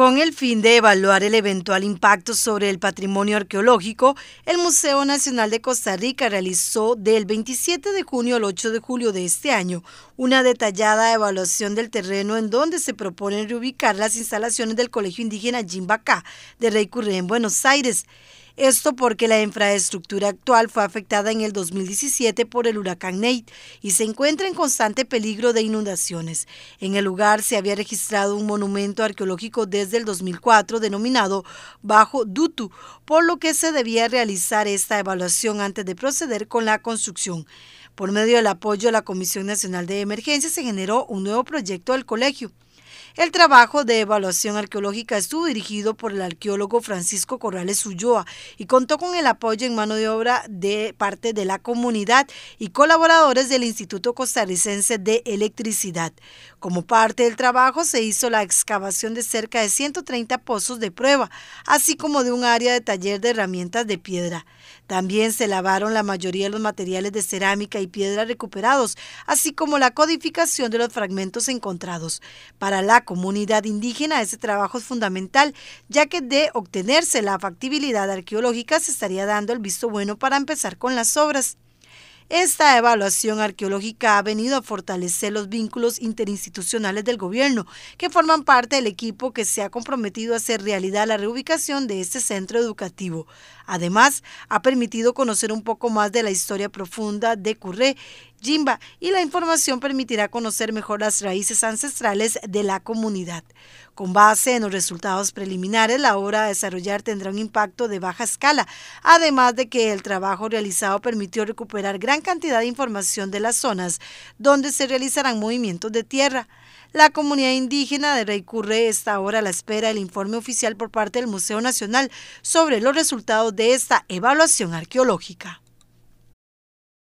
Con el fin de evaluar el eventual impacto sobre el patrimonio arqueológico, el Museo Nacional de Costa Rica realizó del 27 de junio al 8 de julio de este año una detallada evaluación del terreno en donde se proponen reubicar las instalaciones del Colegio Indígena Jimbacá de Rey Curré en Buenos Aires. Esto porque la infraestructura actual fue afectada en el 2017 por el huracán Nate y se encuentra en constante peligro de inundaciones. En el lugar se había registrado un monumento arqueológico desde el 2004 denominado Bajo Dutu, por lo que se debía realizar esta evaluación antes de proceder con la construcción. Por medio del apoyo de la Comisión Nacional de Emergencia se generó un nuevo proyecto del colegio. El trabajo de evaluación arqueológica estuvo dirigido por el arqueólogo Francisco Corrales Ulloa y contó con el apoyo en mano de obra de parte de la comunidad y colaboradores del Instituto Costarricense de Electricidad. Como parte del trabajo se hizo la excavación de cerca de 130 pozos de prueba, así como de un área de taller de herramientas de piedra. También se lavaron la mayoría de los materiales de cerámica y piedra recuperados, así como la codificación de los fragmentos encontrados. Para la comunidad indígena. ese trabajo es fundamental, ya que de obtenerse la factibilidad arqueológica se estaría dando el visto bueno para empezar con las obras. Esta evaluación arqueológica ha venido a fortalecer los vínculos interinstitucionales del gobierno, que forman parte del equipo que se ha comprometido a hacer realidad la reubicación de este centro educativo. Además, ha permitido conocer un poco más de la historia profunda de Curré Jimba y la información permitirá conocer mejor las raíces ancestrales de la comunidad. Con base en los resultados preliminares, la obra a desarrollar tendrá un impacto de baja escala, además de que el trabajo realizado permitió recuperar gran cantidad de información de las zonas donde se realizarán movimientos de tierra. La comunidad indígena de Reycurre está ahora a la espera del informe oficial por parte del Museo Nacional sobre los resultados de esta evaluación arqueológica.